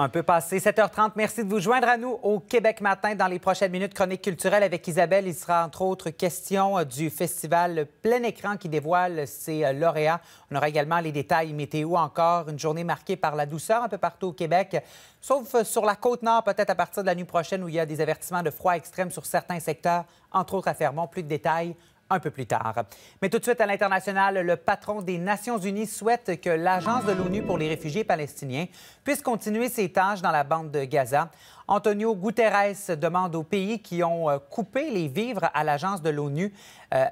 un peu passé 7h30. Merci de vous joindre à nous au Québec matin dans les prochaines minutes chronique culturelle avec Isabelle. Il sera entre autres question euh, du festival Plein écran qui dévoile ses euh, lauréats. On aura également les détails météo encore une journée marquée par la douceur un peu partout au Québec, sauf euh, sur la côte nord peut-être à partir de la nuit prochaine où il y a des avertissements de froid extrême sur certains secteurs, entre autres à Fermont. Plus de détails un peu plus tard. Mais tout de suite à l'international, le patron des Nations unies souhaite que l'Agence de l'ONU pour les réfugiés palestiniens puisse continuer ses tâches dans la bande de Gaza. Antonio Guterres demande aux pays qui ont euh, coupé les vivres à l'Agence de l'ONU euh,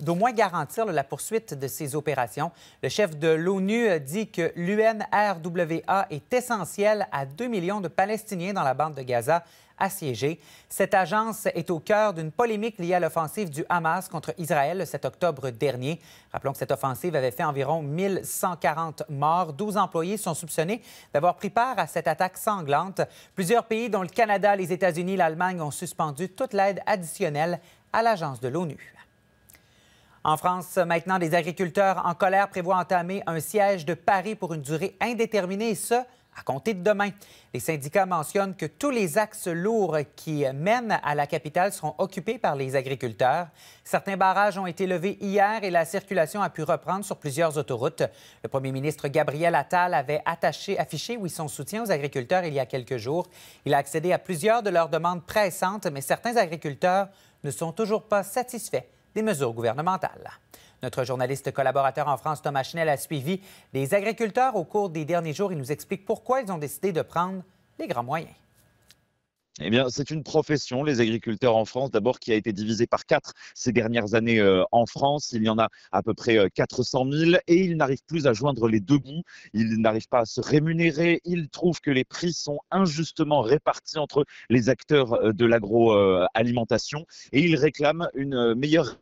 d'au moins garantir la poursuite de ses opérations. Le chef de l'ONU euh, dit que l'UNRWA est essentiel à 2 millions de Palestiniens dans la bande de Gaza Assiégée, Cette agence est au cœur d'une polémique liée à l'offensive du Hamas contre Israël le 7 octobre dernier. Rappelons que cette offensive avait fait environ 1140 morts. 12 employés sont soupçonnés d'avoir pris part à cette attaque sanglante. Plusieurs pays, dont le Canada, les États-Unis, l'Allemagne, ont suspendu toute l'aide additionnelle à l'agence de l'ONU. En France, maintenant, des agriculteurs en colère prévoient entamer un siège de Paris pour une durée indéterminée, et à compter de demain. Les syndicats mentionnent que tous les axes lourds qui mènent à la capitale seront occupés par les agriculteurs. Certains barrages ont été levés hier et la circulation a pu reprendre sur plusieurs autoroutes. Le premier ministre Gabriel Attal avait attaché, affiché son soutien aux agriculteurs il y a quelques jours. Il a accédé à plusieurs de leurs demandes pressantes, mais certains agriculteurs ne sont toujours pas satisfaits des mesures gouvernementales. Notre journaliste collaborateur en France, Thomas Chenel, a suivi les agriculteurs au cours des derniers jours et nous explique pourquoi ils ont décidé de prendre les grands moyens. Eh bien, c'est une profession, les agriculteurs en France, d'abord qui a été divisée par quatre ces dernières années euh, en France. Il y en a à peu près 400 euh, 000 et ils n'arrivent plus à joindre les deux bouts. Ils n'arrivent pas à se rémunérer. Ils trouvent que les prix sont injustement répartis entre les acteurs euh, de l'agroalimentation et ils réclament une meilleure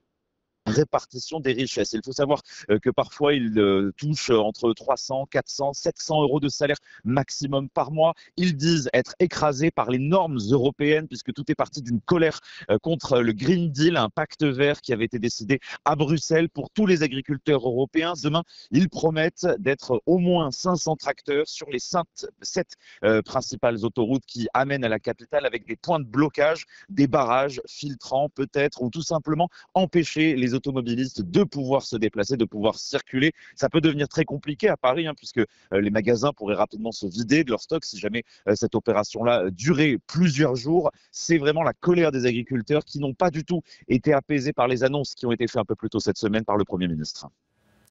répartition des richesses. Il faut savoir euh, que parfois, ils euh, touchent euh, entre 300, 400, 700 euros de salaire maximum par mois. Ils disent être écrasés par les normes européennes, puisque tout est parti d'une colère contre le Green Deal, un pacte vert qui avait été décidé à Bruxelles pour tous les agriculteurs européens. Demain, ils promettent d'être au moins 500 tracteurs sur les 7 principales autoroutes qui amènent à la capitale avec des points de blocage, des barrages filtrants peut-être, ou tout simplement empêcher les automobilistes de pouvoir se déplacer, de pouvoir circuler. Ça peut devenir très compliqué à Paris, hein, puisque euh, les magasins pourraient rapidement se vider de leur stocks si jamais euh, cette opération-là euh, durait plusieurs jours. C'est vraiment la colère des agriculteurs qui n'ont pas du tout été apaisés par les annonces qui ont été faites un peu plus tôt cette semaine par le Premier ministre.